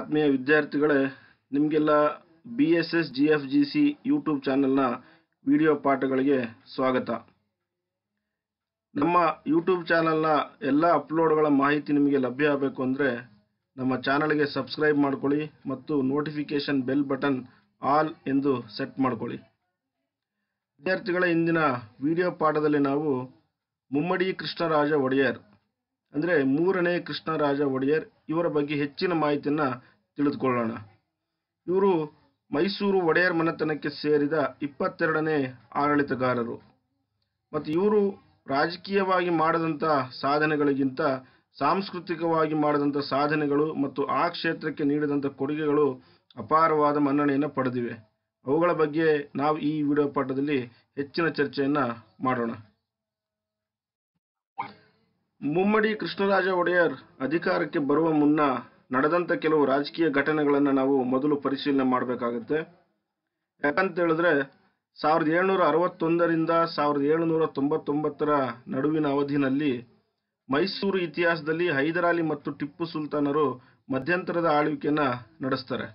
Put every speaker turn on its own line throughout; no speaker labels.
ಆತ್ಮೀಯ ವಿದ್ಯಾರ್ಥಿಗಳೇ ನಿಮಗೆಲ್ಲ B S S G F G C YouTube ಚಾನಲ್ನ ವಿಡಿಯೋ ಪಾಠಗಳಿಗೆ ಸ್ವಾಗತ ನಮ್ಮ ಯೂಟ್ಯೂಬ್ ಚಾನಲ್ನ ಎಲ್ಲ ಅಪ್ಲೋಡ್ಗಳ ಮಾಹಿತಿ ನಿಮಗೆ ಲಭ್ಯ ಆಗಬೇಕು ಅಂದರೆ ನಮ್ಮ ಚಾನಲ್ಗೆ ಸಬ್ಸ್ಕ್ರೈಬ್ ಮಾಡ್ಕೊಳ್ಳಿ ಮತ್ತು ನೋಟಿಫಿಕೇಷನ್ ಬೆಲ್ ಬಟನ್ ಆಲ್ ಎಂದು ಸೆಟ್ ಮಾಡ್ಕೊಳ್ಳಿ ವಿದ್ಯಾರ್ಥಿಗಳ ಇಂದಿನ ವಿಡಿಯೋ ಪಾಠದಲ್ಲಿ ನಾವು ಮುಮ್ಮಡಿ ಕೃಷ್ಣರಾಜ ಒಡೆಯರ್ ಅಂದರೆ ಮೂರನೇ ಕೃಷ್ಣರಾಜ ಒಡೆಯರ್ ಇವರ ಬಗ್ಗೆ ಹೆಚ್ಚಿನ ಮಾಹಿತಿಯನ್ನು ತಿಳಿದುಕೊಳ್ಳೋಣ ಇವರು ಮೈಸೂರು ಒಡೆಯರ್ ಮನೆತನಕ್ಕೆ ಸೇರಿದ ಇಪ್ಪತ್ತೆರಡನೇ ಆಡಳಿತಗಾರರು ಮತ್ತು ಇವರು ರಾಜಕೀಯವಾಗಿ ಮಾಡಿದಂಥ ಸಾಧನೆಗಳಿಗಿಂತ ಸಾಂಸ್ಕೃತಿಕವಾಗಿ ಮಾಡಿದಂಥ ಸಾಧನೆಗಳು ಮತ್ತು ಆ ಕ್ಷೇತ್ರಕ್ಕೆ ನೀಡಿದಂಥ ಕೊಡುಗೆಗಳು ಅಪಾರವಾದ ಮನ್ನಣೆಯನ್ನು ಪಡೆದಿವೆ ಅವುಗಳ ಬಗ್ಗೆ ನಾವು ಈ ವಿಡಿಯೋ ಪಾಠದಲ್ಲಿ ಹೆಚ್ಚಿನ ಚರ್ಚೆಯನ್ನು ಮಾಡೋಣ ಮುಮ್ಮಡಿ ಕೃಷ್ಣರಾಜ ಒಡೆಯರ್ ಅಧಿಕಾರಕ್ಕೆ ಬರುವ ಮುನ್ನ ನಡೆದಂಥ ಕೆಲವು ರಾಜಕೀಯ ಘಟನೆಗಳನ್ನು ನಾವು ಮೊದಲು ಪರಿಶೀಲನೆ ಮಾಡಬೇಕಾಗುತ್ತೆ ಯಾಕಂತ ಹೇಳಿದ್ರೆ ಸಾವಿರದ ಏಳ್ನೂರ ಅರವತ್ತೊಂದರಿಂದ ಸಾವಿರದ ಏಳುನೂರ ತೊಂಬತ್ತೊಂಬತ್ತರ ನಡುವಿನ ಅವಧಿನಲ್ಲಿ ಮೈಸೂರು ಇತಿಹಾಸದಲ್ಲಿ ಹೈದರಾಲಿ ಮತ್ತು ಟಿಪ್ಪು ಸುಲ್ತಾನರು ಮಧ್ಯಂತರದ ಆಳ್ವಿಕೆಯನ್ನು ನಡೆಸ್ತಾರೆ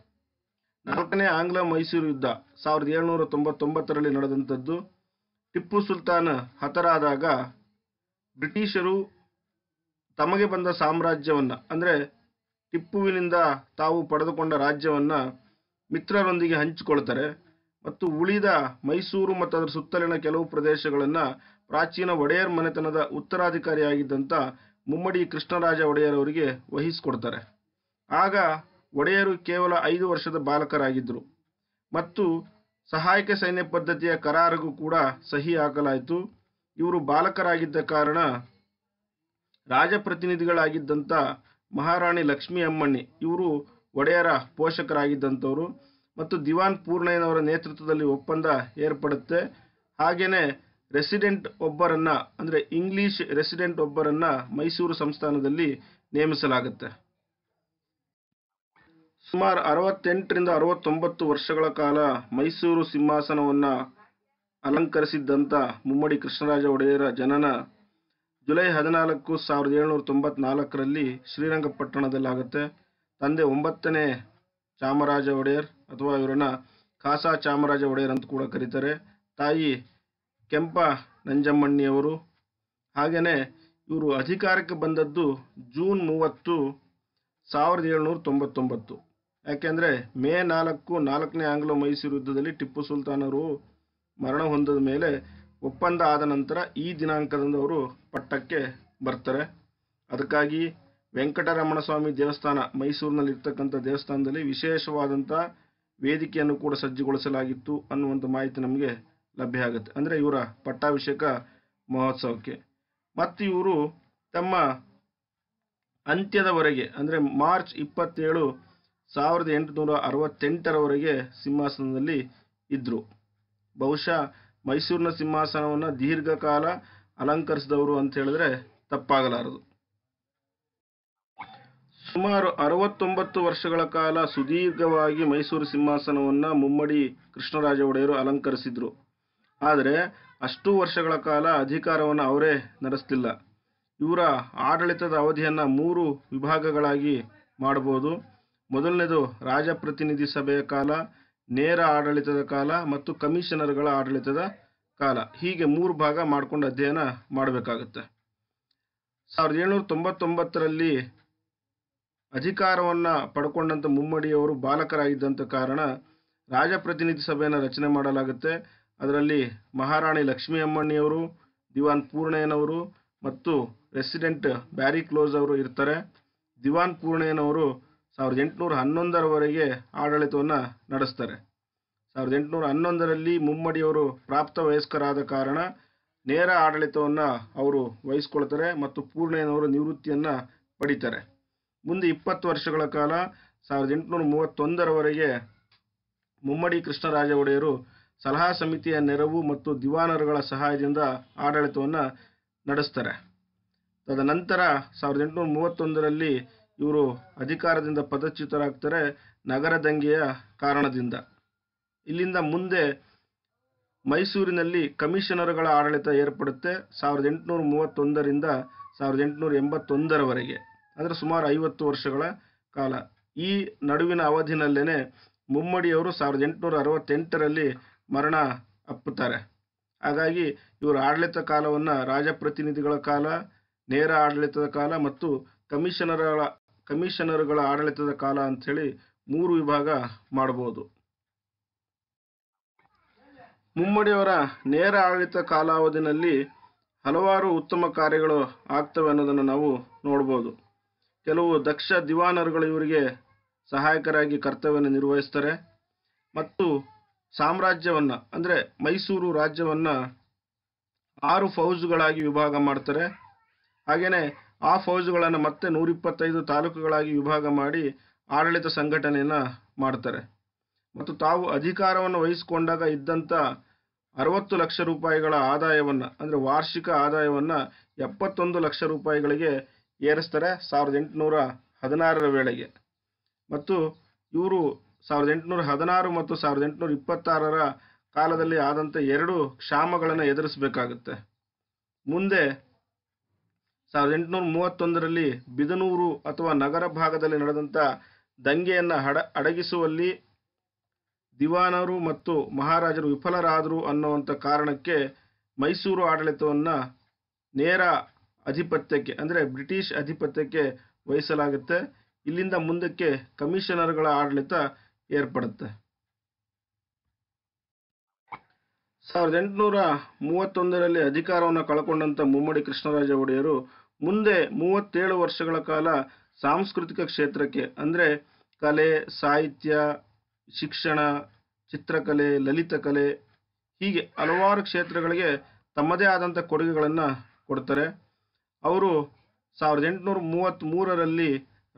ನಾಲ್ಕನೇ ಆಂಗ್ಲ ಮೈಸೂರು ಯುದ್ಧ ಸಾವಿರದ ಏಳ್ನೂರ ತೊಂಬತ್ತೊಂಬತ್ತರಲ್ಲಿ ನಡೆದಂಥದ್ದು ಟಿಪ್ಪು ಸುಲ್ತಾನ್ ಹತರಾದಾಗ ಬ್ರಿಟಿಷರು ತಮಗೆ ಬಂದ ಸಾಮ್ರಾಜ್ಯವನ್ನು ಅಂದರೆ ಟಿಪ್ಪುವಿನಿಂದ ತಾವು ಪಡೆದುಕೊಂಡ ರಾಜ್ಯವನ್ನು ಮಿತ್ರರೊಂದಿಗೆ ಹಂಚಿಕೊಳ್ತಾರೆ ಮತ್ತು ಉಳಿದ ಮೈಸೂರು ಮತ್ತು ಅದರ ಸುತ್ತಲಿನ ಕೆಲವು ಪ್ರದೇಶಗಳನ್ನು ಪ್ರಾಚೀನ ಒಡೆಯರ್ ಮನೆತನದ ಉತ್ತರಾಧಿಕಾರಿಯಾಗಿದ್ದಂಥ ಮುಮ್ಮಡಿ ಕೃಷ್ಣರಾಜ ಒಡೆಯರ್ ಅವರಿಗೆ ವಹಿಸಿಕೊಡ್ತಾರೆ ಆಗ ಒಡೆಯರು ಕೇವಲ ಐದು ವರ್ಷದ ಬಾಲಕರಾಗಿದ್ದರು ಮತ್ತು ಸಹಾಯಕ ಸೈನ್ಯ ಪದ್ಧತಿಯ ಕರಾರಿಗೂ ಕೂಡ ಸಹಿ ಹಾಕಲಾಯಿತು ಇವರು ಬಾಲಕರಾಗಿದ್ದ ಕಾರಣ ರಾಜಪ್ರತಿನಿಧಿಗಳಾಗಿದ್ದಂಥ ಮಹಾರಾಣಿ ಲಕ್ಷ್ಮಿ ಅಮ್ಮಣ್ಣಿ ಇವರು ಒಡೆಯರ ಪೋಷಕರಾಗಿದ್ದಂಥವರು ಮತ್ತು ದಿವಾನ್ ಪೂರ್ಣಯ್ಯನವರ ನೇತೃತ್ವದಲ್ಲಿ ಒಪ್ಪಂದ ಏರ್ಪಡುತ್ತೆ ಹಾಗೆಯೇ ರೆಸಿಡೆಂಟ್ ಒಬ್ಬರನ್ನು ಅಂದರೆ ಇಂಗ್ಲಿಷ್ ರೆಸಿಡೆಂಟ್ ಒಬ್ಬರನ್ನು ಮೈಸೂರು ಸಂಸ್ಥಾನದಲ್ಲಿ ನೇಮಿಸಲಾಗುತ್ತೆ ಸುಮಾರು ಅರವತ್ತೆಂಟರಿಂದ ಅರವತ್ತೊಂಬತ್ತು ವರ್ಷಗಳ ಕಾಲ ಮೈಸೂರು ಸಿಂಹಾಸನವನ್ನು ಅಲಂಕರಿಸಿದ್ದಂಥ ಮುಮ್ಮಡಿ ಕೃಷ್ಣರಾಜ ಒಡೆಯರ ಜನನ ಜುಲೈ ಹದಿನಾಲ್ಕು ಸಾವಿರದ ಏಳ್ನೂರ ತೊಂಬತ್ನಾಲ್ಕರಲ್ಲಿ ಶ್ರೀರಂಗಪಟ್ಟಣದಲ್ಲಾಗುತ್ತೆ ತಂದೆ ಒಂಬತ್ತನೇ ಚಾಮರಾಜ ಒಡೆಯರ್ ಅಥವಾ ಇವರನ್ನ ಖಾಸಾ ಚಾಮರಾಜ ಒಡೆಯರ್ ಅಂತ ಕೂಡ ಕರೀತಾರೆ ತಾಯಿ ಕೆಂಪ ನಂಜಮ್ಮಣ್ಣಿಯವರು ಹಾಗೆಯೇ ಇವರು ಅಧಿಕಾರಕ್ಕೆ ಬಂದದ್ದು ಜೂನ್ ಮೂವತ್ತು ಸಾವಿರದ ಏಳ್ನೂರ ತೊಂಬತ್ತೊಂಬತ್ತು ಯಾಕೆಂದರೆ ಮೇ ನಾಲ್ಕು ನಾಲ್ಕನೇ ಆಂಗ್ಲೋ ಮೈಸೂರು ಯುದ್ಧದಲ್ಲಿ ಟಿಪ್ಪು ಸುಲ್ತಾನರು ಮರಣ ಹೊಂದದ ಮೇಲೆ ಒಪ್ಪಂದ ಆದ ನಂತರ ಈ ದಿನಾಂಕದಂದು ಅವರು ಪಟ್ಟಕ್ಕೆ ಬರ್ತಾರೆ ಅದಕ್ಕಾಗಿ ವೆಂಕಟರಮಣ ಸ್ವಾಮಿ ದೇವಸ್ಥಾನ ಮೈಸೂರಿನಲ್ಲಿರ್ತಕ್ಕಂಥ ದೇವಸ್ಥಾನದಲ್ಲಿ ವಿಶೇಷವಾದಂಥ ವೇದಿಕೆಯನ್ನು ಕೂಡ ಸಜ್ಜುಗೊಳಿಸಲಾಗಿತ್ತು ಅನ್ನುವಂಥ ಮಾಹಿತಿ ನಮಗೆ ಲಭ್ಯ ಆಗುತ್ತೆ ಅಂದರೆ ಇವರ ಪಟ್ಟಾಭಿಷೇಕ ಮಹೋತ್ಸವಕ್ಕೆ ಮತ್ತು ಇವರು ತಮ್ಮ ಅಂತ್ಯದವರೆಗೆ ಅಂದರೆ ಮಾರ್ಚ್ ಇಪ್ಪತ್ತೇಳು ಸಾವಿರದ ಎಂಟುನೂರ ಅರವತ್ತೆಂಟರವರೆಗೆ ಸಿಂಹಾಸನದಲ್ಲಿ ಇದ್ದರು ಬಹುಶಃ ಮೈಸೂರಿನ ಸಿಂಹಾಸನವನ್ನು ದೀರ್ಘಕಾಲ ಅಲಂಕರಿಸಿದವರು ಅಂತ ಹೇಳಿದ್ರೆ ತಪ್ಪಾಗಲಾರದು ಸುಮಾರು ಅರವತ್ತೊಂಬತ್ತು ವರ್ಷಗಳ ಕಾಲ ಸುದೀರ್ಘವಾಗಿ ಮೈಸೂರು ಸಿಂಹಾಸನವನ್ನು ಮುಮ್ಮಡಿ ಕೃಷ್ಣರಾಜ ಒಡೆಯರು ಅಲಂಕರಿಸಿದ್ರು ಆದರೆ ಅಷ್ಟು ವರ್ಷಗಳ ಕಾಲ ಅಧಿಕಾರವನ್ನು ಅವರೇ ನಡೆಸ್ತಿಲ್ಲ ಇವರ ಆಡಳಿತದ ಅವಧಿಯನ್ನ ಮೂರು ವಿಭಾಗಗಳಾಗಿ ಮಾಡಬಹುದು ಮೊದಲನೇದು ರಾಜಪ್ರತಿನಿಧಿ ಸಭೆಯ ಕಾಲ ನೇರ ಆಡಳಿತದ ಕಾಲ ಮತ್ತು ಕಮಿಷನರ್ಗಳ ಆಡಳಿತದ ಕಾಲ ಹೀಗೆ ಮೂರು ಭಾಗ ಮಾಡಿಕೊಂಡು ಅಧ್ಯಯನ ಮಾಡಬೇಕಾಗುತ್ತೆ ಸಾವಿರದ ಏಳ್ನೂರ ತೊಂಬತ್ತೊಂಬತ್ತರಲ್ಲಿ ಅಧಿಕಾರವನ್ನು ಪಡ್ಕೊಂಡಂಥ ಮುಮ್ಮಡಿಯವರು ಬಾಲಕರಾಗಿದ್ದಂಥ ಕಾರಣ ರಾಜಪ್ರತಿನಿಧಿ ಸಭೆಯನ್ನು ರಚನೆ ಮಾಡಲಾಗುತ್ತೆ ಅದರಲ್ಲಿ ಮಹಾರಾಣಿ ಲಕ್ಷ್ಮೀ ಅಮ್ಮಣ್ಣಿಯವರು ದಿವಾನ್ ಪೂರ್ಣಯ್ಯನವರು ಮತ್ತು ರೆಸಿಡೆಂಟ್ ಬ್ಯಾರಿ ಕ್ಲೋಸ್ ಅವರು ಇರ್ತಾರೆ ದಿವಾನ್ ಪೂರ್ಣಯ್ಯನವರು ಸಾವಿರದ ಎಂಟುನೂರ ಹನ್ನೊಂದರವರೆಗೆ ಆಡಳಿತವನ್ನು ನಡೆಸ್ತಾರೆ ಸಾವಿರದ ಎಂಟುನೂರ ಹನ್ನೊಂದರಲ್ಲಿ ಮುಮ್ಮಡಿಯವರು ಪ್ರಾಪ್ತ ವಯಸ್ಕರಾದ ಕಾರಣ ನೇರ ಆಡಳಿತವನ್ನು ಅವರು ವಹಿಸ್ಕೊಳ್ತಾರೆ ಮತ್ತು ಪೂರ್ಣಯ್ಯನವರು ನಿವೃತ್ತಿಯನ್ನು ಪಡಿತಾರೆ ಮುಂದೆ ಇಪ್ಪತ್ತು ವರ್ಷಗಳ ಕಾಲ ಸಾವಿರದ ಎಂಟುನೂರ ಮೂವತ್ತೊಂದರವರೆಗೆ ಮುಮ್ಮಡಿ ಕೃಷ್ಣರಾಜ ಒಡೆಯರು ಸಲಹಾ ಸಮಿತಿಯ ನೆರವು ಮತ್ತು ದಿವಾನರುಗಳ ಸಹಾಯದಿಂದ ಆಡಳಿತವನ್ನು ನಡೆಸ್ತಾರೆ ತದನಂತರ ಸಾವಿರದ ಎಂಟುನೂರ ಮೂವತ್ತೊಂದರಲ್ಲಿ ಇವರು ಅಧಿಕಾರದಿಂದ ಪದಚ್ಯುತರಾಗ್ತಾರೆ ನಗರ ದಂಗೆಯ ಕಾರಣದಿಂದ ಇಲ್ಲಿಂದ ಮುಂದೆ ಮೈಸೂರಿನಲ್ಲಿ ಕಮಿಷನರ್ಗಳ ಆಡಳಿತ ಏರ್ಪಡುತ್ತೆ ಸಾವಿರದ ಎಂಟುನೂರ ಮೂವತ್ತೊಂದರಿಂದ ಸಾವಿರದ ಎಂಟುನೂರ ಎಂಬತ್ತೊಂದರವರೆಗೆ ಅಂದರೆ ಸುಮಾರು ಐವತ್ತು ವರ್ಷಗಳ ಕಾಲ ಈ ನಡುವಿನ ಅವಧಿನಲ್ಲೇ ಮುಮ್ಮಡಿಯವರು ಸಾವಿರದ ಎಂಟುನೂರ ಅರವತ್ತೆಂಟರಲ್ಲಿ ಮರಣ ಅಪ್ಪುತ್ತಾರೆ ಹಾಗಾಗಿ ಇವರ ಆಡಳಿತ ಕಾಲವನ್ನು ರಾಜಪ್ರತಿನಿಧಿಗಳ ಕಾಲ ನೇರ ಆಡಳಿತದ ಕಾಲ ಮತ್ತು ಕಮಿಷನರ್ಗಳ ಕಮಿಷನರ್ಗಳ ಆಡಳಿತದ ಕಾಲ ಅಂಥೇಳಿ ಮೂರು ವಿಭಾಗ ಮಾಡಬಹುದು ಮುಮ್ಮಡಿಯವರ ನೇರ ಆಡಳಿತ ಕಾಲಾವಧಿನಲ್ಲಿ ಹಲವಾರು ಉತ್ತಮ ಕಾರ್ಯಗಳು ಆಗ್ತವೆ ಅನ್ನೋದನ್ನು ನಾವು ನೋಡ್ಬೋದು ಕೆಲವು ದಕ್ಷ ದಿವಾನರುಗಳು ಇವರಿಗೆ ಸಹಾಯಕರಾಗಿ ಕರ್ತವ್ಯವನ್ನು ನಿರ್ವಹಿಸ್ತಾರೆ ಮತ್ತು ಸಾಮ್ರಾಜ್ಯವನ್ನು ಅಂದ್ರೆ ಮೈಸೂರು ರಾಜ್ಯವನ್ನ ಆರು ಫೌಜ್ಗಳಾಗಿ ವಿಭಾಗ ಮಾಡ್ತಾರೆ ಹಾಗೆಯೇ ಆ ಫೌಜುಗಳನ್ನು ಮತ್ತೆ ನೂರಿಪ್ಪತ್ತೈದು ತಾಲೂಕುಗಳಾಗಿ ವಿಭಾಗ ಮಾಡಿ ಆಡಳಿತ ಸಂಘಟನೆಯನ್ನು ಮಾಡ್ತಾರೆ ಮತ್ತು ತಾವು ಅಧಿಕಾರವನ್ನು ವಹಿಸಿಕೊಂಡಾಗ ಇದ್ದಂಥ ಅರವತ್ತು ಲಕ್ಷ ರೂಪಾಯಿಗಳ ಆದಾಯವನ್ನು ಅಂದರೆ ವಾರ್ಷಿಕ ಆದಾಯವನ್ನು ಎಪ್ಪತ್ತೊಂದು ಲಕ್ಷ ರೂಪಾಯಿಗಳಿಗೆ ಏರಿಸ್ತಾರೆ ಸಾವಿರದ ಎಂಟುನೂರ ಹದಿನಾರರ ವೇಳೆಗೆ ಮತ್ತು ಇವರು ಸಾವಿರದ ಎಂಟುನೂರ ಹದಿನಾರು ಮತ್ತು ಸಾವಿರದ ಎಂಟುನೂರ ಇಪ್ಪತ್ತಾರರ ಕಾಲದಲ್ಲಿ ಆದಂಥ ಎರಡು ಕ್ಷಾಮಗಳನ್ನು ಎದುರಿಸಬೇಕಾಗುತ್ತೆ ಮುಂದೆ ಸಾವಿರದ ಎಂಟುನೂರ ಮೂವತ್ತೊಂದರಲ್ಲಿ ಬಿದನೂರು ಅಥವಾ ನಗರ ಭಾಗದಲ್ಲಿ ನಡೆದಂಥ ದಂಗೆಯನ್ನು ಹಡ ಅಡಗಿಸುವಲ್ಲಿ ದಿವಾನರು ಮತ್ತು ಮಹಾರಾಜರು ವಿಫಲರಾದರು ಅನ್ನುವಂಥ ಕಾರಣಕ್ಕೆ ಮೈಸೂರು ಆಡಳಿತವನ್ನು ನೇರ ಅಧಿಪತ್ಯಕ್ಕೆ ಅಂದರೆ ಬ್ರಿಟಿಷ್ ಅಧಿಪತ್ಯಕ್ಕೆ ವಹಿಸಲಾಗುತ್ತೆ ಇಲ್ಲಿಂದ ಮುಂದಕ್ಕೆ ಕಮಿಷನರ್ಗಳ ಆಡಳಿತ ಏರ್ಪಡುತ್ತೆ ಸಾವಿರದ ಎಂಟುನೂರ ಮೂವತ್ತೊಂದರಲ್ಲಿ ಅಧಿಕಾರವನ್ನು ಕಳ್ಕೊಂಡಂಥ ಮುಮ್ಮಡಿ ಕೃಷ್ಣರಾಜ ಒಡೆಯರು ಮುಂದೆ ಮೂವತ್ತೇಳು ವರ್ಷಗಳ ಕಾಲ ಸಾಂಸ್ಕೃತಿಕ ಕ್ಷೇತ್ರಕ್ಕೆ ಅಂದರೆ ಕಲೆ ಸಾಹಿತ್ಯ ಶಿಕ್ಷಣ ಚಿತ್ರಕಲೆ ಲಲಿತ ಕಲೆ ಹೀಗೆ ಹಲವಾರು ಕ್ಷೇತ್ರಗಳಿಗೆ ತಮ್ಮದೇ ಆದಂಥ ಕೊಡುಗೆಗಳನ್ನು ಕೊಡ್ತಾರೆ ಅವರು ಸಾವಿರದ ಎಂಟುನೂರ ಮೂವತ್ತ್ಮೂರರಲ್ಲಿ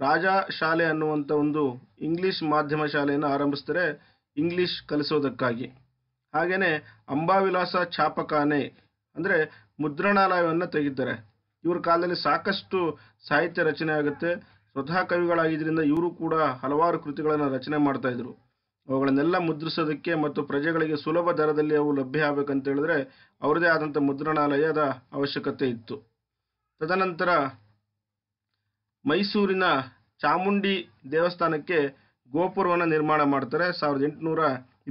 ರಾಜಾ ಶಾಲೆ ಅನ್ನುವಂಥ ಒಂದು ಇಂಗ್ಲೀಷ್ ಮಾಧ್ಯಮ ಶಾಲೆಯನ್ನು ಆರಂಭಿಸ್ತಾರೆ ಇಂಗ್ಲೀಷ್ ಕಲಿಸೋದಕ್ಕಾಗಿ ಹಾಗೆಯೇ ಅಂಬಾವಿಲಾಸ ಛಾಪಖಾನೆ ಅಂದರೆ ಮುದ್ರಣಾಲಯವನ್ನು ತೆಗಿತಾರೆ ಇವ್ರ ಕಾಲದಲ್ಲಿ ಸಾಕಷ್ಟು ಸಾಹಿತ್ಯ ರಚನೆ ಆಗುತ್ತೆ ಸ್ವತಃ ಕವಿಗಳಾಗಿದ್ದರಿಂದ ಇವರು ಕೂಡ ಹಲವಾರು ಕೃತಿಗಳನ್ನು ರಚನೆ ಮಾಡ್ತಾ ಇದ್ರು ಅವುಗಳನ್ನೆಲ್ಲ ಮುದ್ರಿಸೋದಕ್ಕೆ ಮತ್ತು ಪ್ರಜೆಗಳಿಗೆ ಸುಲಭ ದರದಲ್ಲಿ ಅವು ಲಭ್ಯ ಆಗಬೇಕಂತ ಹೇಳಿದ್ರೆ ಅವರದೇ ಆದಂಥ ಮುದ್ರಣಾಲಯದ ಅವಶ್ಯಕತೆ ಇತ್ತು ತದನಂತರ ಮೈಸೂರಿನ ಚಾಮುಂಡಿ ದೇವಸ್ಥಾನಕ್ಕೆ ಗೋಪುರವನ್ನು ನಿರ್ಮಾಣ ಮಾಡ್ತಾರೆ ಸಾವಿರದ ಎಂಟುನೂರ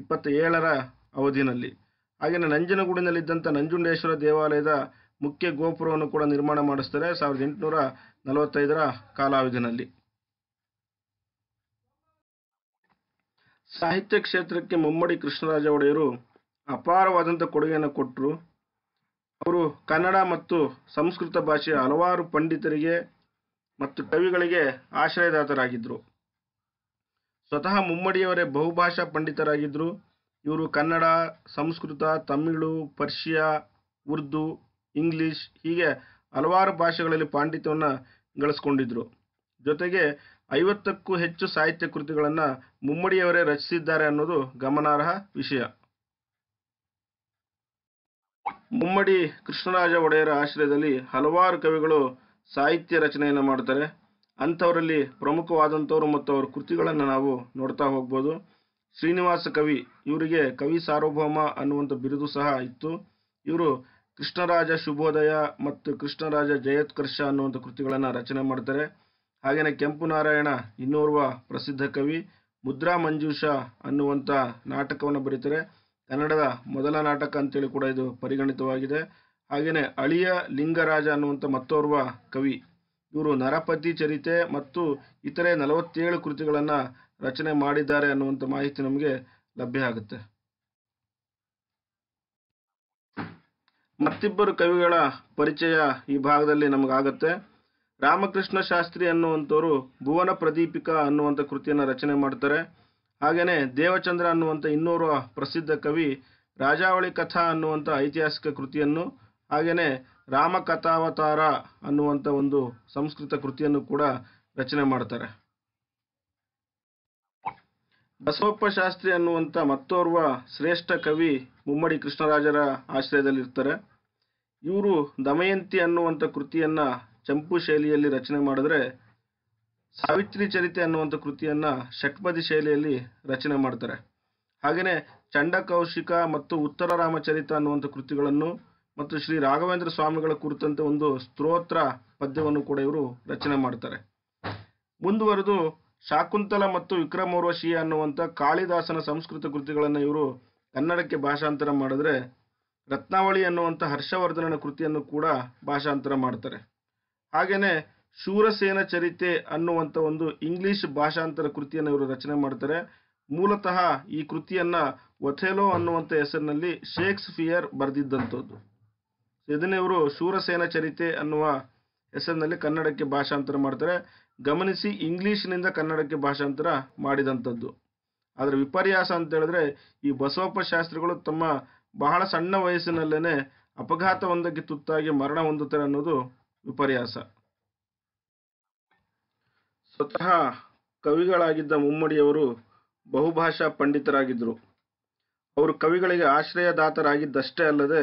ಇಪ್ಪತ್ತ ಏಳರ ಅವಧಿನಲ್ಲಿ ಹಾಗೆಯೇ ನಂಜನಗೂಡಿನಲ್ಲಿದ್ದಂಥ ನಂಜುಂಡೇಶ್ವರ ದೇವಾಲಯದ ಮುಖ್ಯ ಗೋಪುರವನ್ನು ಕೂಡ ನಿರ್ಮಾಣ ಮಾಡಿಸ್ತಾರೆ ಸಾವಿರದ ಎಂಟುನೂರ ನಲವತ್ತೈದರ ಕಾಲಾವಧಿನಲ್ಲಿ ಸಾಹಿತ್ಯ ಕ್ಷೇತ್ರಕ್ಕೆ ಮುಮ್ಮಡಿ ಕೃಷ್ಣರಾಜ ಒಡೆಯರು ಅಪಾರವಾದಂಥ ಕೊಡುಗೆಯನ್ನು ಕೊಟ್ಟರು ಅವರು ಕನ್ನಡ ಮತ್ತು ಸಂಸ್ಕೃತ ಭಾಷೆಯ ಹಲವಾರು ಪಂಡಿತರಿಗೆ ಮತ್ತು ಕವಿಗಳಿಗೆ ಆಶ್ರಯದಾತರಾಗಿದ್ದರು ಸ್ವತಃ ಮುಮ್ಮಡಿಯವರೇ ಬಹುಭಾಷಾ ಪಂಡಿತರಾಗಿದ್ದರು ಇವರು ಕನ್ನಡ ಸಂಸ್ಕೃತ ತಮಿಳು ಪರ್ಷಿಯಾ ಉರ್ದು ಇಂಗ್ಲಿಷ್ ಹೀಗೆ ಹಲವಾರು ಭಾಷೆಗಳಲ್ಲಿ ಪಾಂಡಿತ್ಯವನ್ನು ಗಳಿಸ್ಕೊಂಡಿದ್ರು ಜೊತೆಗೆ ಐವತ್ತಕ್ಕೂ ಹೆಚ್ಚು ಸಾಹಿತ್ಯ ಕೃತಿಗಳನ್ನು ಮುಮ್ಮಡಿಯವರೇ ರಚಿಸಿದ್ದಾರೆ ಅನ್ನೋದು ಗಮನಾರ್ಹ ವಿಷಯ ಮುಮ್ಮಡಿ ಕೃಷ್ಣರಾಜ ಒಡೆಯರ ಆಶ್ರಯದಲ್ಲಿ ಹಲವಾರು ಕವಿಗಳು ಸಾಹಿತ್ಯ ರಚನೆಯನ್ನು ಮಾಡ್ತಾರೆ ಅಂಥವರಲ್ಲಿ ಪ್ರಮುಖವಾದಂಥವರು ಮತ್ತು ಅವರ ಕೃತಿಗಳನ್ನು ನಾವು ನೋಡ್ತಾ ಹೋಗ್ಬೋದು ಶ್ರೀನಿವಾಸ ಕವಿ ಇವರಿಗೆ ಕವಿ ಸಾರ್ವಭೌಮ ಅನ್ನುವಂಥ ಬಿರುದು ಸಹ ಇತ್ತು ಇವರು ಕೃಷ್ಣರಾಜ ಶುಭೋದಯ ಮತ್ತು ಕೃಷ್ಣರಾಜ ಜಯೋತ್ಕರ್ಷ ಅನ್ನುವಂಥ ಕೃತಿಗಳನ್ನು ರಚನೆ ಮಾಡ್ತಾರೆ ಹಾಗೆಯೇ ಕೆಂಪು ನಾರಾಯಣ ಇನ್ನೋರ್ವ ಪ್ರಸಿದ್ಧ ಕವಿ ಮುದ್ರಾ ಮಂಜೂಷ ಅನ್ನುವಂಥ ನಾಟಕವನ್ನು ಬರೀತಾರೆ ಕನ್ನಡದ ಮೊದಲ ನಾಟಕ ಅಂತೇಳಿ ಕೂಡ ಇದು ಪರಿಗಣಿತವಾಗಿದೆ ಹಾಗೆಯೇ ಅಳಿಯ ಲಿಂಗರಾಜ ಅನ್ನುವಂಥ ಮತ್ತೋರ್ವ ಕವಿ ಇವರು ನರಪತಿ ಚರಿತೆ ಮತ್ತು ಇತರೆ ನಲವತ್ತೇಳು ಕೃತಿಗಳನ್ನು ರಚನೆ ಮಾಡಿದ್ದಾರೆ ಅನ್ನುವಂಥ ಮಾಹಿತಿ ನಮಗೆ ಲಭ್ಯ ಆಗುತ್ತೆ ಮತ್ತಿಬ್ಬರು ಕವಿಗಳ ಪರಿಚಯ ಈ ಭಾಗದಲ್ಲಿ ನಮಗಾಗತ್ತೆ ರಾಮಕೃಷ್ಣ ಶಾಸ್ತ್ರಿ ಅನ್ನುವಂಥವರು ಭುವನ ಪ್ರದೀಪಿಕಾ ಅನ್ನುವಂಥ ಕೃತಿಯನ್ನು ರಚನೆ ಮಾಡ್ತಾರೆ ಹಾಗೆಯೇ ದೇವಚಂದ್ರ ಅನ್ನುವಂಥ ಇನ್ನೋರ್ವ ಪ್ರಸಿದ್ಧ ಕವಿ ರಾಜಾವಳಿ ಕಥಾ ಅನ್ನುವಂಥ ಐತಿಹಾಸಿಕ ಕೃತಿಯನ್ನು ಹಾಗೆಯೇ ರಾಮಕಥಾವತಾರ ಅನ್ನುವಂಥ ಒಂದು ಸಂಸ್ಕೃತ ಕೃತಿಯನ್ನು ಕೂಡ ರಚನೆ ಮಾಡ್ತಾರೆ ಬಸವಪ್ಪ ಶಾಸ್ತ್ರಿ ಅನ್ನುವಂಥ ಮತ್ತೋರ್ವ ಶ್ರೇಷ್ಠ ಕವಿ ಮುಮ್ಮಡಿ ಕೃಷ್ಣರಾಜರ ಆಶ್ರಯದಲ್ಲಿರ್ತಾರೆ ಇವರು ದಮಯಂತಿ ಅನ್ನುವಂಥ ಕೃತಿಯನ್ನು ಚಂಪು ಶೈಲಿಯಲ್ಲಿ ರಚನೆ ಮಾಡಿದ್ರೆ ಸಾವಿತ್ರಿ ಚರಿತೆ ಅನ್ನುವಂಥ ಕೃತಿಯನ್ನು ಷಟ್ಪದಿ ಶೈಲಿಯಲ್ಲಿ ರಚನೆ ಮಾಡ್ತಾರೆ ಹಾಗೆಯೇ ಚಂಡಕೌಶಿಕ ಮತ್ತು ಉತ್ತರ ರಾಮಚರಿತ ಅನ್ನುವಂಥ ಕೃತಿಗಳನ್ನು ಮತ್ತು ಶ್ರೀ ರಾಘವೇಂದ್ರ ಸ್ವಾಮಿಗಳ ಕುರಿತಂತೆ ಒಂದು ಸ್ತೋತ್ರ ಪದ್ಯವನ್ನು ಕೂಡ ಇವರು ರಚನೆ ಮಾಡ್ತಾರೆ ಮುಂದುವರೆದು ಶಾಕುಂತಲ ಮತ್ತು ವಿಕ್ರಮೋರ್ವಶೀಯ ಅನ್ನುವಂಥ ಕಾಳಿದಾಸನ ಸಂಸ್ಕೃತ ಕೃತಿಗಳನ್ನು ಇವರು ಕನ್ನಡಕ್ಕೆ ಭಾಷಾಂತರ ಮಾಡಿದ್ರೆ ರತ್ನಾವಳಿ ಅನ್ನುವಂಥ ಹರ್ಷವರ್ಧನನ ಕೃತಿಯನ್ನು ಕೂಡ ಭಾಷಾಂತರ ಮಾಡ್ತಾರೆ ಹಾಗೆಯೇ ಶೂರಸೇನ ಚರಿತೆ ಅನ್ನುವಂಥ ಒಂದು ಇಂಗ್ಲಿಷ್ ಭಾಷಾಂತರ ಕೃತಿಯನ್ನು ಇವರು ರಚನೆ ಮಾಡ್ತಾರೆ ಮೂಲತಃ ಈ ಕೃತಿಯನ್ನು ಒಥೆಲೋ ಅನ್ನುವಂಥ ಹೆಸರಿನಲ್ಲಿ ಶೇಕ್ಸ್ಪಿಯರ್ ಬರೆದಿದ್ದಂಥದ್ದು ಇದನ್ನೇ ಇವರು ಶೂರಸೇನ ಚರಿತೆ ಅನ್ನುವ ಹೆಸರಿನಲ್ಲಿ ಕನ್ನಡಕ್ಕೆ ಭಾಷಾಂತರ ಮಾಡ್ತಾರೆ ಗಮನಿಸಿ ಇಂಗ್ಲೀಷ್ನಿಂದ ಕನ್ನಡಕ್ಕೆ ಭಾಷಾಂತರ ಮಾಡಿದಂಥದ್ದು ಅದರ ವಿಪರ್ಯಾಸ ಅಂತ ಹೇಳಿದ್ರೆ ಈ ಬಸವಪ್ಪ ಶಾಸ್ತ್ರಿಗಳು ತಮ್ಮ ಬಹಳ ಸಣ್ಣ ವಯಸ್ಸಿನಲ್ಲೇನೆ ಅಪಘಾತವೊಂದಕ್ಕೆ ತುತ್ತಾಗಿ ಮರಣ ಹೊಂದುತ್ತಾರೆ ಅನ್ನೋದು ವಿಪರ್ಯಾಸ ಸ್ವತಃ ಕವಿಗಳಾಗಿದ್ದ ಮುಮ್ಮಡಿಯವರು ಬಹುಭಾಷಾ ಪಂಡಿತರಾಗಿದ್ದರು ಅವರು ಕವಿಗಳಿಗೆ ಆಶ್ರಯದಾತರಾಗಿದ್ದಷ್ಟೇ ಅಲ್ಲದೆ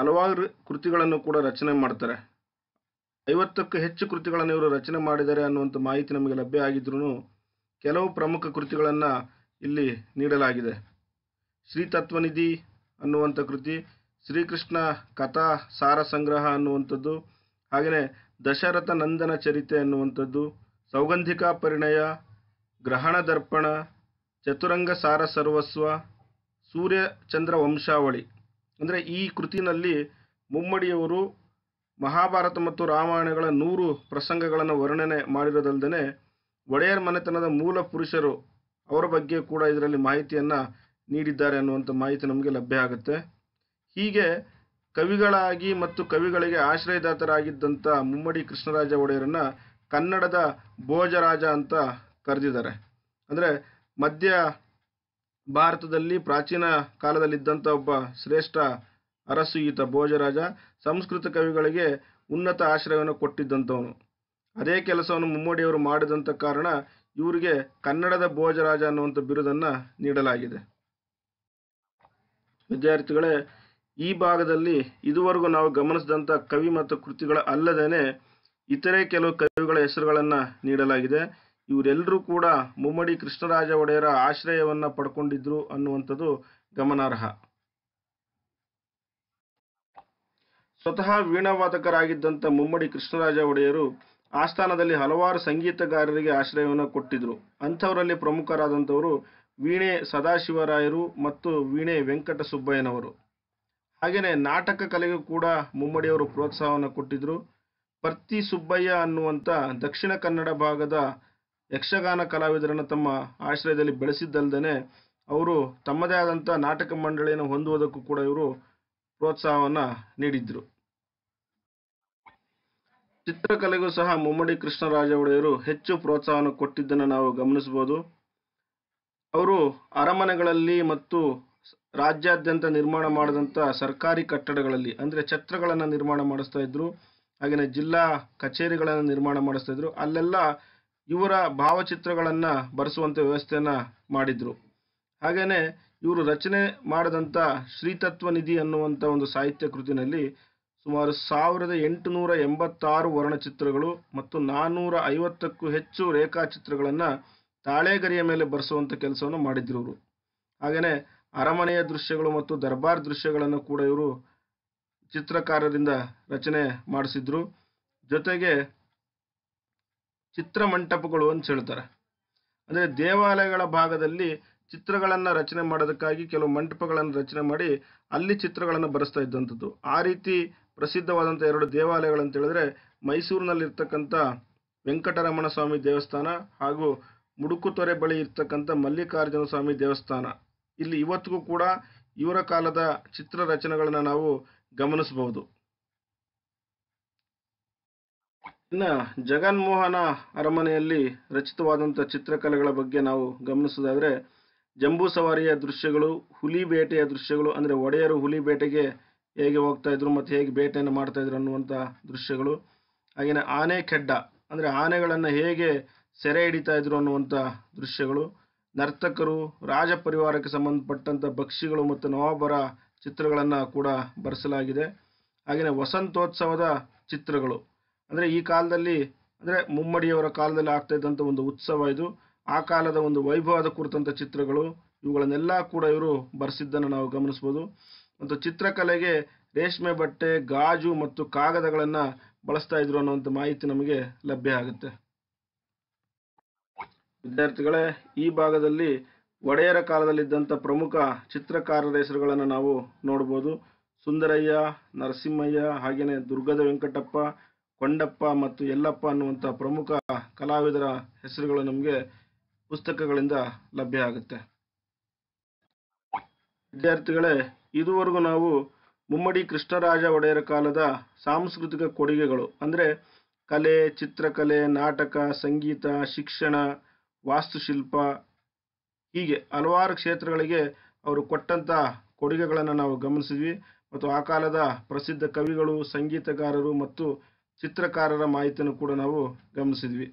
ಹಲವಾರು ಕೃತಿಗಳನ್ನು ಕೂಡ ರಚನೆ ಮಾಡ್ತಾರೆ ಐವತ್ತಕ್ಕೂ ಹೆಚ್ಚು ಕೃತಿಗಳನ್ನು ಇವರು ರಚನೆ ಮಾಡಿದ್ದಾರೆ ಅನ್ನುವಂಥ ಮಾಹಿತಿ ನಮಗೆ ಲಭ್ಯ ಆಗಿದ್ರೂ ಕೆಲವು ಪ್ರಮುಖ ಕೃತಿಗಳನ್ನು ಇಲ್ಲಿ ನೀಡಲಾಗಿದೆ ಶ್ರೀ ತತ್ವನಿಧಿ ಅನ್ನುವಂಥ ಕೃತಿ ಶ್ರೀಕೃಷ್ಣ ಕಥಾ ಸಾರ ಸಂಗ್ರಹ ಅನ್ನುವಂಥದ್ದು ಹಾಗೆಯೇ ದಶರಥ ನಂದನ ಚರಿತೆ ಅನ್ನುವಂಥದ್ದು ಸೌಗಂಧಿಕಾ ಪರಿಣಯ ಗ್ರಹಣ ದರ್ಪಣ ಚತುರಂಗ ಸಾರ ಸರ್ವಸ್ವ ಸೂರ್ಯ ಚಂದ್ರ ವಂಶಾವಳಿ ಅಂದರೆ ಈ ಕೃತಿನಲ್ಲಿ ಮುಮ್ಮಡಿಯವರು ಮಹಾಭಾರತ ಮತ್ತು ರಾಮಾಯಣಗಳ ನೂರು ಪ್ರಸಂಗಗಳನ್ನು ವರ್ಣನೆ ಮಾಡಿರೋದಲ್ಲದೆ ಒಡೆಯರ್ ಮನೆತನದ ಮೂಲ ಪುರುಷರು ಅವರ ಬಗ್ಗೆ ಕೂಡ ಇದರಲ್ಲಿ ಮಾಹಿತಿಯನ್ನು ನೀಡಿದ್ದಾರೆ ಅನ್ನುವಂಥ ಮಾಹಿತಿ ನಮಗೆ ಲಭ್ಯ ಆಗುತ್ತೆ ಹೀಗೆ ಕವಿಗಳಾಗಿ ಮತ್ತು ಕವಿಗಳಿಗೆ ಆಶ್ರಯದಾತರಾಗಿದ್ದಂಥ ಮುಮ್ಮಡಿ ಕೃಷ್ಣರಾಜ ಒಡೆಯರನ್ನು ಕನ್ನಡದ ಭೋಜರಾಜ ಅಂತ ಕರೆದಿದ್ದಾರೆ ಅಂದರೆ ಮಧ್ಯ ಭಾರತದಲ್ಲಿ ಪ್ರಾಚೀನ ಕಾಲದಲ್ಲಿದ್ದಂಥ ಒಬ್ಬ ಶ್ರೇಷ್ಠ ಅರಸು ಭೋಜರಾಜ ಸಂಸ್ಕೃತ ಕವಿಗಳಿಗೆ ಉನ್ನತ ಆಶ್ರಯವನ್ನು ಕೊಟ್ಟಿದ್ದಂಥವನು ಅದೇ ಕೆಲಸವನ್ನು ಮುಮ್ಮಡಿಯವರು ಮಾಡಿದಂಥ ಕಾರಣ ಇವರಿಗೆ ಕನ್ನಡದ ಭೋಜರಾಜ ಅನ್ನುವಂಥ ಬಿರುದನ್ನು ನೀಡಲಾಗಿದೆ ವಿದ್ಯಾರ್ಥಿಗಳೇ ಈ ಭಾಗದಲ್ಲಿ ಇದುವರೆಗೂ ನಾವು ಗಮನಿಸಿದಂಥ ಕವಿ ಮತ್ತು ಕೃತಿಗಳ ಅಲ್ಲದೇ ಇತರೆ ಕೆಲವು ಕವಿಗಳ ಹೆಸರುಗಳನ್ನು ನೀಡಲಾಗಿದೆ ಇವರೆಲ್ಲರೂ ಕೂಡ ಮುಮ್ಮಡಿ ಕೃಷ್ಣರಾಜ ಒಡೆಯರ ಆಶ್ರಯವನ್ನು ಪಡ್ಕೊಂಡಿದ್ರು ಅನ್ನುವಂಥದ್ದು ಗಮನಾರ್ಹ ಸ್ವತಃ ವೀಣಾವಾದಕರಾಗಿದ್ದಂಥ ಮುಮ್ಮಡಿ ಕೃಷ್ಣರಾಜ ಒಡೆಯರು ಆಸ್ಥಾನದಲ್ಲಿ ಹಲವಾರು ಸಂಗೀತಗಾರರಿಗೆ ಆಶ್ರಯವನ್ನು ಕೊಟ್ಟಿದ್ದರು ಅಂಥವರಲ್ಲಿ ಪ್ರಮುಖರಾದಂಥವರು ವೀಣೆ ಸದಾಶಿವರಾಯರು ಮತ್ತು ವೀಣೆ ವೆಂಕಟ ಸುಬ್ಬಯ್ಯನವರು ಹಾಗೆಯೇ ನಾಟಕ ಕಲೆಗೂ ಕೂಡ ಮುಮ್ಮಡಿಯವರು ಪ್ರೋತ್ಸಾಹವನ್ನು ಕೊಟ್ಟಿದ್ದರು ಪರ್ತಿ ಸುಬ್ಬಯ್ಯ ಅನ್ನುವಂಥ ದಕ್ಷಿಣ ಕನ್ನಡ ಭಾಗದ ಯಕ್ಷಗಾನ ಕಲಾವಿದರನ್ನು ತಮ್ಮ ಆಶ್ರಯದಲ್ಲಿ ಬೆಳೆಸಿದ್ದಲ್ಲದೆ ಅವರು ತಮ್ಮದೇ ಆದಂಥ ನಾಟಕ ಮಂಡಳಿಯನ್ನು ಹೊಂದುವುದಕ್ಕೂ ಕೂಡ ಇವರು ಪ್ರೋತ್ಸಾಹವನ್ನು ನೀಡಿದ್ದರು ಚಿತ್ರಕಲೆಗೂ ಸಹ ಮುಮ್ಮಡಿ ಕೃಷ್ಣರಾಜ ಒಡೆಯರು ಹೆಚ್ಚು ಪ್ರೋತ್ಸಾಹವನ್ನು ಕೊಟ್ಟಿದ್ದನ್ನು ನಾವು ಗಮನಿಸಬಹುದು ಅವರು ಅರಮನೆಗಳಲ್ಲಿ ಮತ್ತು ರಾಜ್ಯಾದ್ಯಂತ ನಿರ್ಮಾಣ ಮಾಡಿದಂಥ ಸರ್ಕಾರಿ ಕಟ್ಟಡಗಳಲ್ಲಿ ಅಂದರೆ ಛತ್ರಗಳನ್ನು ನಿರ್ಮಾಣ ಮಾಡಿಸ್ತಾ ಇದ್ರು ಹಾಗೆಯೇ ಜಿಲ್ಲಾ ಕಚೇರಿಗಳನ್ನು ನಿರ್ಮಾಣ ಮಾಡಿಸ್ತಾ ಇದ್ರು ಅಲ್ಲೆಲ್ಲ ಇವರ ಭಾವಚಿತ್ರಗಳನ್ನು ಬರೆಸುವಂಥ ವ್ಯವಸ್ಥೆಯನ್ನು ಮಾಡಿದ್ರು ಹಾಗೆಯೇ ಇವರು ರಚನೆ ಮಾಡಿದಂಥ ಶ್ರೀತತ್ವ ನಿಧಿ ಅನ್ನುವಂಥ ಒಂದು ಸಾಹಿತ್ಯ ಕೃತಿನಲ್ಲಿ ಸುಮಾರು ಸಾವಿರದ ಎಂಟುನೂರ ಎಂಬತ್ತಾರು ವರ್ಣಚಿತ್ರಗಳು ಮತ್ತು ನಾನ್ನೂರ ಐವತ್ತಕ್ಕೂ ಹೆಚ್ಚು ರೇಖಾಚಿತ್ರಗಳನ್ನು ತಾಳೆಗರಿಯ ಮೇಲೆ ಬರೆಸುವಂಥ ಕೆಲಸವನ್ನು ಮಾಡಿದ್ರು ಹಾಗೆಯೇ ಅರಮನೆಯ ದೃಶ್ಯಗಳು ಮತ್ತು ದರ್ಬಾರ್ ದೃಶ್ಯಗಳನ್ನು ಕೂಡ ಇವರು ಚಿತ್ರಕಾರರಿಂದ ರಚನೆ ಮಾಡಿಸಿದ್ರು ಜೊತೆಗೆ ಚಿತ್ರಮಂಟಪಗಳು ಅಂತ ಹೇಳ್ತಾರೆ ಅಂದರೆ ದೇವಾಲಯಗಳ ಭಾಗದಲ್ಲಿ ಚಿತ್ರಗಳನ್ನು ರಚನೆ ಮಾಡೋದಕ್ಕಾಗಿ ಕೆಲವು ಮಂಟಪಗಳನ್ನು ರಚನೆ ಮಾಡಿ ಅಲ್ಲಿ ಚಿತ್ರಗಳನ್ನು ಬರೆಸ್ತಾ ಇದ್ದಂಥದ್ದು ಆ ರೀತಿ ಪ್ರಸಿದ್ಧವಾದಂಥ ಎರಡು ದೇವಾಲಯಗಳಂತ ಹೇಳಿದ್ರೆ ಮೈಸೂರಿನಲ್ಲಿರ್ತಕ್ಕಂಥ ವೆಂಕಟರಮಣ ಸ್ವಾಮಿ ದೇವಸ್ಥಾನ ಹಾಗೂ ಮುಡುಕುತೊರೆ ಬಳಿ ಇರ್ತಕ್ಕಂಥ ಮಲ್ಲಿಕಾರ್ಜುನ ಸ್ವಾಮಿ ದೇವಸ್ಥಾನ ಇಲ್ಲಿ ಇವತ್ತಿಗೂ ಕೂಡ ಇವರ ಕಾಲದ ಚಿತ್ರ ನಾವು ಗಮನಿಸಬಹುದು ಇನ್ನು ಜಗನ್ಮೋಹನ ಅರಮನೆಯಲ್ಲಿ ರಚಿತವಾದಂಥ ಚಿತ್ರಕಲೆಗಳ ಬಗ್ಗೆ ನಾವು ಗಮನಿಸೋದಾದರೆ ಜಂಬೂ ಸವಾರಿಯ ದೃಶ್ಯಗಳು ಹುಲಿ ಬೇಟೆಯ ದೃಶ್ಯಗಳು ಅಂದರೆ ಒಡೆಯರು ಹುಲಿ ಬೇಟೆಗೆ ಹೇಗೆ ಹೋಗ್ತಾ ಇದ್ರು ಮತ್ತು ಹೇಗೆ ಬೇಟೆಯನ್ನು ಮಾಡ್ತಾ ಇದ್ರು ಅನ್ನುವಂಥ ದೃಶ್ಯಗಳು ಹಾಗೆಯೇ ಆನೆ ಖೆಡ್ಡ ಅಂದರೆ ಆನೆಗಳನ್ನು ಹೇಗೆ ಸೆರೆ ಹಿಡಿತಾ ಇದ್ರು ಅನ್ನುವಂಥ ದೃಶ್ಯಗಳು ನರ್ತಕರು ರಾಜ ಪರಿವಾರಕ್ಕೆ ಸಂಬಂಧಪಟ್ಟಂಥ ಪಕ್ಷಿಗಳು ಮತ್ತು ನವಾಬರ ಚಿತ್ರಗಳನ್ನು ಕೂಡ ಬರೆಸಲಾಗಿದೆ ಹಾಗೆಯೇ ವಸಂತೋತ್ಸವದ ಚಿತ್ರಗಳು ಅಂದರೆ ಈ ಕಾಲದಲ್ಲಿ ಅಂದರೆ ಮುಮ್ಮಡಿಯವರ ಕಾಲದಲ್ಲಿ ಆಗ್ತಾ ಇದ್ದಂಥ ಒಂದು ಉತ್ಸವ ಇದು ಆ ಕಾಲದ ಒಂದು ವೈಭವದ ಕುರಿತಂಥ ಚಿತ್ರಗಳು ಇವುಗಳನ್ನೆಲ್ಲ ಕೂಡ ಇವರು ಬರೆಸಿದ್ದನ್ನು ನಾವು ಗಮನಿಸ್ಬೋದು ಮತ್ತು ಚಿತ್ರಕಲೆಗೆ ರೇಷ್ಮೆ ಬಟ್ಟೆ ಗಾಜು ಮತ್ತು ಕಾಗದಗಳನ್ನು ಬಳಸ್ತಾ ಇದ್ರು ಅನ್ನೋಂಥ ಮಾಹಿತಿ ನಮಗೆ ಲಭ್ಯ ಆಗುತ್ತೆ ವಿದ್ಯಾರ್ಥಿಗಳೇ ಈ ಭಾಗದಲ್ಲಿ ಒಡೆಯರ ಕಾಲದಲ್ಲಿದ್ದಂಥ ಪ್ರಮುಖ ಚಿತ್ರಕಾರರ ಹೆಸರುಗಳನ್ನು ನಾವು ನೋಡ್ಬೋದು ಸುಂದರಯ್ಯ ನರಸಿಂಹಯ್ಯ ಹಾಗೆಯೇ ದುರ್ಗದ ವೆಂಕಟಪ್ಪ ಕೊಂಡಪ್ಪ ಮತ್ತು ಎಲ್ಲಪ್ಪ ಅನ್ನುವಂಥ ಪ್ರಮುಖ ಕಲಾವಿದರ ಹೆಸರುಗಳು ನಮಗೆ ಪುಸ್ತಕಗಳಿಂದ ಲಭ್ಯ ಆಗುತ್ತೆ ವಿದ್ಯಾರ್ಥಿಗಳೇ ಇದುವರೆಗೂ ನಾವು ಮುಮ್ಮಡಿ ಕೃಷ್ಣರಾಜ ಒಡೆಯರ ಕಾಲದ ಸಾಂಸ್ಕೃತಿಕ ಕೊಡುಗೆಗಳು ಅಂದರೆ ಕಲೆ ಚಿತ್ರಕಲೆ ನಾಟಕ ಸಂಗೀತ ಶಿಕ್ಷಣ ವಾಸ್ತುಶಿಲ್ಪ ಹೀಗೆ ಹಲವಾರು ಕ್ಷೇತ್ರಗಳಿಗೆ ಅವರು ಕೊಟ್ಟಂಥ ಕೊಡುಗೆಗಳನ್ನು ನಾವು ಗಮನಿಸಿದ್ವಿ ಮತ್ತು ಆ ಕಾಲದ ಪ್ರಸಿದ್ಧ ಕವಿಗಳು ಸಂಗೀತಗಾರರು ಮತ್ತು ಚಿತ್ರಕಾರರ ಮಾಹಿತಿಯನ್ನು ಕೂಡ ನಾವು ಗಮನಿಸಿದ್ವಿ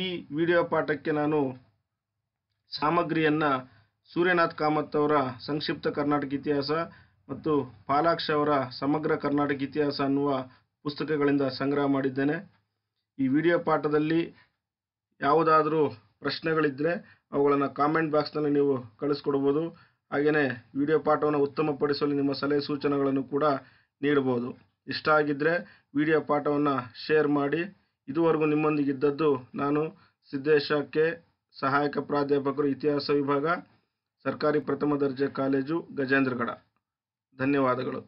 ಈ ವಿಡಿಯೋ ಪಾಠಕ್ಕೆ ನಾನು ಸಾಮಗ್ರಿಯನ್ನು ಸೂರ್ಯನಾಥ್ ಕಾಮತ್ ಅವರ ಸಂಕ್ಷಿಪ್ತ ಕರ್ನಾಟಕ ಇತಿಹಾಸ ಮತ್ತು ಪಾಲಾಕ್ಷ ಅವರ ಸಮಗ್ರ ಕರ್ನಾಟಕ ಇತಿಹಾಸ ಅನ್ನುವ ಪುಸ್ತಕಗಳಿಂದ ಸಂಗ್ರಹ ಮಾಡಿದ್ದೇನೆ ಈ ವಿಡಿಯೋ ಪಾಠದಲ್ಲಿ ಯಾವುದಾದರೂ ಪ್ರಶ್ನೆಗಳಿದ್ದರೆ ಅವುಗಳನ್ನು ಕಾಮೆಂಟ್ ಬಾಕ್ಸ್ನಲ್ಲಿ ನೀವು ಕಳಿಸ್ಕೊಡ್ಬೋದು ಹಾಗೆಯೇ ವಿಡಿಯೋ ಪಾಠವನ್ನು ಉತ್ತಮಪಡಿಸಲು ನಿಮ್ಮ ಸಲಹೆ ಸೂಚನೆಗಳನ್ನು ಕೂಡ ನೀಡಬಹುದು ಇಷ್ಟ ಆಗಿದ್ದರೆ ವಿಡಿಯೋ ಪಾಠವನ್ನು ಶೇರ್ ಮಾಡಿ ಇದುವರೆಗೂ ನಿಮ್ಮೊಂದಿಗಿದ್ದದ್ದು ನಾನು ಸಿದ್ದೇಶಕ್ಕೆ ಸಹಾಯಕ ಪ್ರಾಧ್ಯಾಪಕರು ಇತಿಹಾಸ ವಿಭಾಗ ಸರ್ಕಾರಿ ಪ್ರಥಮ ದರ್ಜೆ ಕಾಲೇಜು ಗಜೇಂದ್ರಗಡ ಧನ್ಯವಾದಗಳು